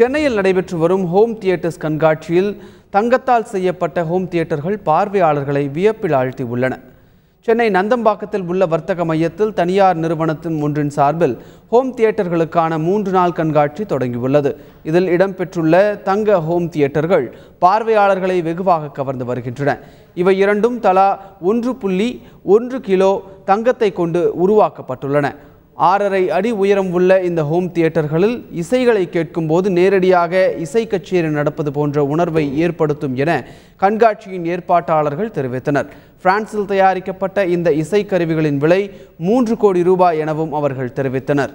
சென்னையில் நடைபெற்று வரும் ஹோம் தியேட்டர்ஸ் கண்காட்சியில் தங்கத்தால் செய்யப்பட்ட ஹோம் தியேட்டர்கள் பார்வையாளர்களை வியப்பில் ஆழ்த்தி உள்ளன சென்னை நந்தம்பாக்கத்தில் உள்ள வர்த்தக மையத்தில் தனியார் நிறுவனத்தின் ஒன்றின் சார்பில் ஹோம் தியேட்டர்களுக்கான மூன்று நாள் கண்காட்சி தொடங்கியுள்ளது இதில் இடம்பெற்றுள்ள தங்க ஹோம் தியேட்டர்கள் பார்வையாளர்களை வெகுவாக கவர்ந்து வருகின்றன இவை இரண்டும் தலா ஒன்று புள்ளி ஒன்று கிலோ தங்கத்தை கொண்டு உருவாக்கப்பட்டுள்ளன ஆறரை அடி உயரம் உள்ள இந்த ஹோம் தியேட்டர்களில் இசைகளை கேட்கும்போது நேரடியாக இசை கச்சேரி நடப்பது போன்ற உணர்வை ஏற்படுத்தும் என கண்காட்சியின் ஏற்பாட்டாளர்கள் தெரிவித்தனர் பிரான்சில் தயாரிக்கப்பட்ட இந்த இசைக்கருவிகளின் விலை மூன்று கோடி ரூபாய் எனவும் அவர்கள் தெரிவித்தனர்